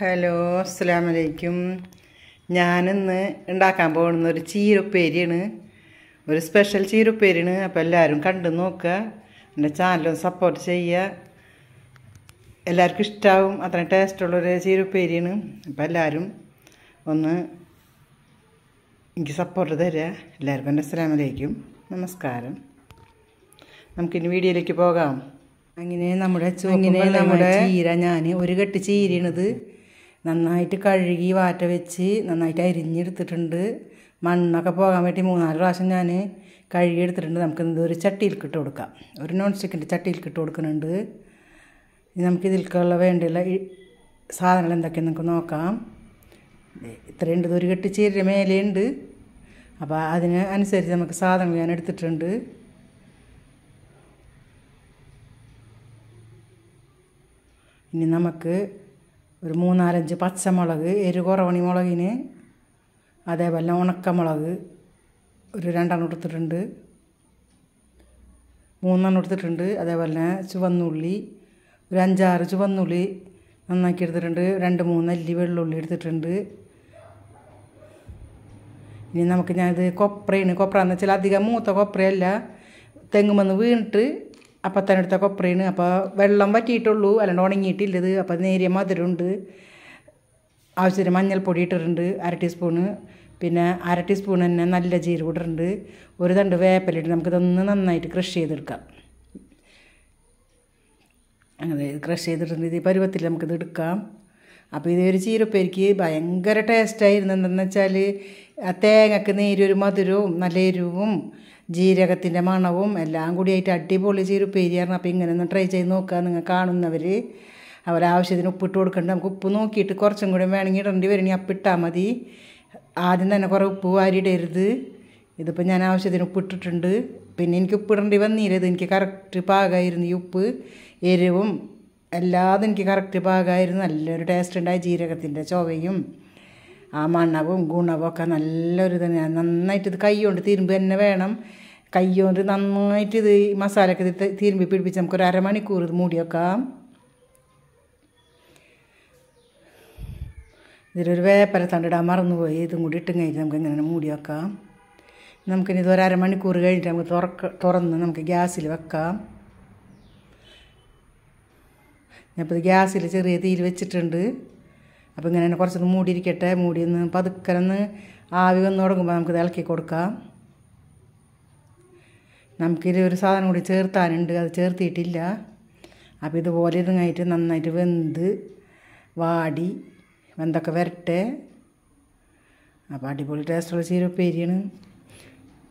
hello അസ്സാമലൈക്കും ഞാനിന്ന് ഉണ്ടാക്കാൻ പോകുന്ന ഒരു ചീരുപ്പേരിയാണ് ഒരു സ്പെഷ്യൽ ചീരുപ്പേരിയാണ് അപ്പോൾ എല്ലാവരും കണ്ടു നോക്കുക എൻ്റെ ചാനലും സപ്പോർട്ട് ചെയ്യുക എല്ലാവർക്കും ഇഷ്ടമാവും അത്രയും ടേസ്റ്റുള്ളൊരു ചീരുപ്പേരിയാണ് അപ്പോൾ എല്ലാവരും ഒന്ന് എനിക്ക് സപ്പോർട്ട് തരിക എല്ലാവർക്കും എൻ്റെ അസ്സാമലൈക്കും നമസ്കാരം നമുക്കിനി വീഡിയോയിലേക്ക് പോകാം അങ്ങനെ നമ്മുടെ അങ്ങനെ നമ്മുടെ ചീര ഞാൻ ഒരു കെട്ട് ചീരണത് നന്നായിട്ട് കഴുകി വാറ്റ വെച്ച് നന്നായിട്ട് അരിഞ്ഞെടുത്തിട്ടുണ്ട് മണ്ണൊക്കെ പോകാൻ വേണ്ടി മൂന്നാല് പ്രാവശ്യം ഞാൻ കഴുകി എടുത്തിട്ടുണ്ട് എന്തോ ഒരു ചട്ടിയിൽ ഇട്ട് കൊടുക്കാം ഒരു നോൺ സ്റ്റിക്കിൻ്റെ ചട്ടിയിൽ ഇട്ട് കൊടുക്കുന്നുണ്ട് ഇതിൽക്കുള്ള വേണ്ടിയുള്ള സാധനങ്ങൾ എന്തൊക്കെയാണ് നമുക്ക് നോക്കാം ഇത്രയുണ്ട് ഇതൊരു കെട്ടി ചീര മേലെയുണ്ട് അപ്പോൾ അതിന് അനുസരിച്ച് നമുക്ക് സാധനങ്ങൾ ഞാൻ എടുത്തിട്ടുണ്ട് ഇനി നമുക്ക് ഒരു മൂന്നാലഞ്ച് പച്ചമുളക് എരു കുറവണി മുളകിന് അതേപോലെ ഉണക്കമുളക് ഒരു രണ്ടെണ്ണം എടുത്തിട്ടുണ്ട് മൂന്നെണ്ണം എടുത്തിട്ടുണ്ട് അതേപോലെ ചുവന്നുള്ളി ഒരു അഞ്ചാറ് ചുവന്നുള്ളി നന്നാക്കി എടുത്തിട്ടുണ്ട് രണ്ട് മൂന്ന് അല്ലി വെള്ളുള്ളി എടുത്തിട്ടുണ്ട് ഇനി നമുക്ക് ഞാനിത് കൊപ്രയാണ് കൊപ്ര എന്ന് വെച്ചാൽ അധികം മൂത്ത കൊപ്രയല്ല തെങ്ങുമെന്ന് വീണിട്ട് അപ്പം തന്നെടുത്ത കൊപ്രയാണ് അപ്പോൾ വെള്ളം വറ്റിയിട്ടുള്ളൂ അല്ലാണ്ട് ഉണങ്ങിയിട്ടില്ലത് അപ്പോൾ നേരിയ മധുരമുണ്ട് ആവശ്യത്തിന് മഞ്ഞൾപ്പൊടി ഇട്ടിട്ടുണ്ട് അര ടീസ്പൂണ് പിന്നെ അര ടീസ്പൂൺ തന്നെ നല്ല ജീരകം ഇട്ടിട്ടുണ്ട് ഒരു തണ്ട് വേപ്പലിട്ട് നമുക്കിതൊന്ന് നന്നായിട്ട് ക്രഷ് ചെയ്തെടുക്കാം അങ്ങനെ ക്രഷ് ചെയ്തിട്ടുണ്ട് ഇത് പരുവത്തിൽ നമുക്കിത് എടുക്കാം അപ്പോൾ ഒരു ചീരപ്പേരിക്ക് ഭയങ്കര ടേസ്റ്റായിരുന്നു എന്താണെന്ന് വെച്ചാൽ ആ തേങ്ങക്ക് നീരൊരു മധുരവും നല്ല എരിവും ജീരകത്തിൻ്റെ മണവും എല്ലാം കൂടി ആയിട്ട് അടിപൊളി ചീരപ്പേരിയായിരുന്നു അപ്പോൾ ഇങ്ങനെ ഒന്ന് ട്രൈ ചെയ്ത് നോക്കുക നിങ്ങൾ കാണുന്നവർ അവർ ആവശ്യത്തിന് ഉപ്പിട്ട് കൊടുക്കേണ്ട നമുക്ക് ഉപ്പ് നോക്കിയിട്ട് കുറച്ചും കൂടി വേണമെങ്കിൽ ഇടേണ്ടി വരണമെങ്കിൽ അപ്പം ഇട്ടാൽ മതി ആദ്യം തന്നെ കുറേ ഉപ്പ് വാരിയിടരുത് ഇതിപ്പോൾ ഞാൻ ആവശ്യത്തിന് ഉപ്പിട്ടിട്ടുണ്ട് പിന്നെ എനിക്ക് ഉപ്പിടേണ്ടി വന്നില്ല ഇത് എനിക്ക് കറക്റ്റ് പാകമായിരുന്നു ഈ ഉപ്പ് എരിവും എല്ലാതും എനിക്ക് കറക്റ്റ് പാകമായിരുന്നു നല്ലൊരു ടേസ്റ്റ് ഉണ്ടായി ജീരകത്തിൻ്റെ ചൊവയും ആ മണവും ഗുണവും ഒക്കെ നല്ലൊരു തന്നെ നന്നായിട്ട് ഇത് കൈകൊണ്ട് തിരുമ്പ് തന്നെ വേണം കൈകൊണ്ട് നന്നായിട്ട് ഇത് മസാലയൊക്കെ ഇത് തിരുമ്പി പിടിപ്പിച്ച് നമുക്കൊരു അരമണിക്കൂർ ഇത് മൂടി വെക്കാം ഇതിലൊരു വേപ്പര തണ്ടിടാൻ മറന്നുപോയി ഇതും കൂടി ഇട്ടും കഴിഞ്ഞ് നമുക്ക് ഇങ്ങനെ മൂടി വെക്കാം നമുക്കിനി ഇത് ഒരു അരമണിക്കൂർ കഴിഞ്ഞിട്ട് നമുക്ക് തുറക്ക തുറന്ന് നമുക്ക് ഗ്യാസിൽ വെക്കാം ഞാനിപ്പോൾ ഗ്യാസിൽ ചെറിയ തീയിൽ വെച്ചിട്ടുണ്ട് അപ്പോൾ ഇങ്ങനെ തന്നെ കുറച്ചൊന്ന് മൂടിയിരിക്കട്ടെ മൂടി ഒന്ന് ഒന്ന് ആവി വന്ന് തുടങ്ങുമ്പോൾ നമുക്കിത് ഇളക്കി കൊടുക്കാം നമുക്കിത് ഒരു സാധനം കൂടി ചേർത്താനുണ്ട് അത് ചേർത്തിയിട്ടില്ല അപ്പോൾ ഇതുപോലെ ഇരുന്നായിട്ട് നന്നായിട്ട് വെന്ത് വാടി വെന്തൊക്കെ വരട്ടെ അപ്പോൾ അടിപൊളി ടേസ്റ്റുള്ള ചീരപ്പേരിയാണ്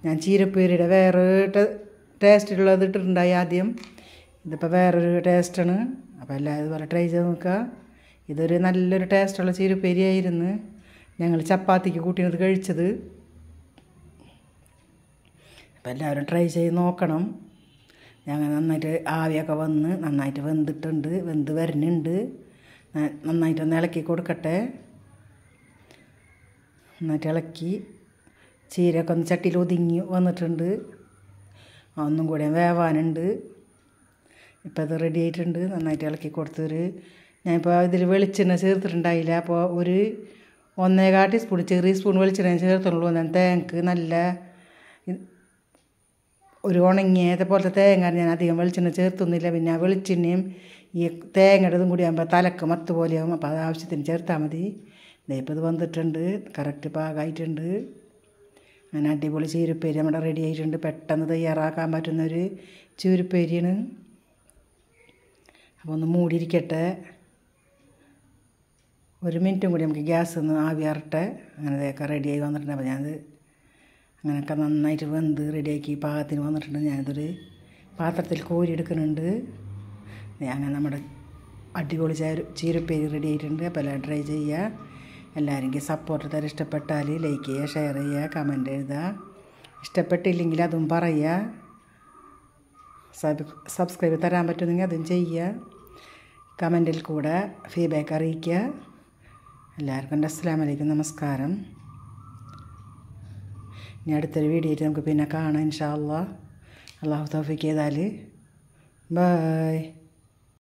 ഞാൻ ചീരപ്പേരിയുടെ വേറെ ടേസ്റ്റിലുള്ളത് ഇട്ടിട്ടുണ്ടായി ആദ്യം ഇതിപ്പോൾ വേറൊരു ടേസ്റ്റാണ് അപ്പോൾ എല്ലാവരും ഇതുപോലെ ട്രൈ ചെയ്ത് നോക്കുക ഇതൊരു നല്ലൊരു ടേസ്റ്റുള്ള ചീരുപ്പേരിയായിരുന്നു ഞങ്ങൾ ചപ്പാത്തിക്ക് കൂട്ടിനത് കഴിച്ചത് അപ്പോൾ എല്ലാവരും ട്രൈ ചെയ്ത് നോക്കണം ഞങ്ങൾ നന്നായിട്ട് ആവിയൊക്കെ വന്ന് നന്നായിട്ട് വെന്തിട്ടുണ്ട് വെന്ത് വരുന്നുണ്ട് നന്നായിട്ടൊന്ന് ഇളക്കി കൊടുക്കട്ടെ നന്നായിട്ട് ഇളക്കി ചീരയൊക്കെ ഒന്ന് ചട്ടിയിൽ ഒതുങ്ങി വന്നിട്ടുണ്ട് ഒന്നും കൂടെ വേവാനുണ്ട് ഇപ്പോൾ അത് റെഡി ആയിട്ടുണ്ട് നന്നായിട്ട് ഇളക്കി കൊടുത്തൊരു ഞാനിപ്പോൾ ഇതിൽ വെളിച്ചെണ്ണ ചേർത്തിട്ടുണ്ടായില്ല അപ്പോൾ ഒരു ഒന്നേകാ ടീസ്പൂൺ ചെറിയ സ്പൂൺ വെളിച്ചെണ്ണ ചേർത്തുള്ളൂ എന്നാൽ തേങ്ങക്ക് നല്ല ഒരു ഉണങ്ങിയത് പോലത്തെ തേങ്ങ ഞാൻ അധികം വെളിച്ചെണ്ണ ചേർത്തൊന്നുമില്ല പിന്നെ ആ വെളിച്ചെണ്ണയും ഈ തേങ്ങയുടേതും കൂടി ആകുമ്പോൾ തലക്ക് മത്ത് പോലെയാകും അപ്പോൾ അത് ആവശ്യത്തിന് ചേർത്താൽ മതി ഇതിപ്പോൾ ഇത് വന്നിട്ടുണ്ട് കറക്റ്റ് പാകമായിട്ടുണ്ട് അങ്ങനെ അടിപൊളി ചീരപ്പേരി നമ്മുടെ റെഡി ആയിട്ടുണ്ട് പെട്ടെന്ന് തയ്യാറാക്കാൻ പറ്റുന്നൊരു ചീരപ്പേരിയാണ് അപ്പോൾ ഒന്ന് മൂടിയിരിക്കട്ടെ ഒരു മിനിറ്റും കൂടി നമുക്ക് ഗ്യാസ് ഒന്ന് ആവിയാറട്ടെ അങ്ങനെയൊക്കെ റെഡിയായി വന്നിട്ടുണ്ട് അപ്പോൾ ഞാനത് അങ്ങനെയൊക്കെ നന്നായിട്ട് വെന്ത് റെഡിയാക്കി പാകത്തിന് വന്നിട്ടുണ്ട് ഞാനിതൊരു പാത്രത്തിൽ കോരി എടുക്കുന്നുണ്ട് അങ്ങനെ നമ്മുടെ അടിപൊളി ചീര ചീരപ്പേര് റെഡി ആയിട്ടുണ്ട് അപ്പോൾ എല്ലാം ട്രൈ ചെയ്യുക എല്ലാവരെങ്കിൽ സപ്പോർട്ട് തരാൻ ഇഷ്ടപ്പെട്ടാൽ ലൈക്ക് ചെയ്യുക ഷെയർ ചെയ്യുക കമൻറ്റ് എഴുതുക ഇഷ്ടപ്പെട്ടില്ലെങ്കിൽ അതും പറയുക സബ് സബ്സ്ക്രൈബ് തരാൻ പറ്റുമെങ്കിൽ അതും ചെയ്യുക കമൻറ്റിൽ കൂടെ ഫീഡ്ബാക്ക് അറിയിക്കുക എല്ലാവർക്കും അസ്സാം വലൈക്കും നമസ്കാരം ഇനി അടുത്തൊരു വീഡിയോയിൽ നമുക്ക് പിന്നെ കാണാം ഇൻഷാ അള്ളാഹു തോഫിക്ക് ചെയ്താൽ ബൈ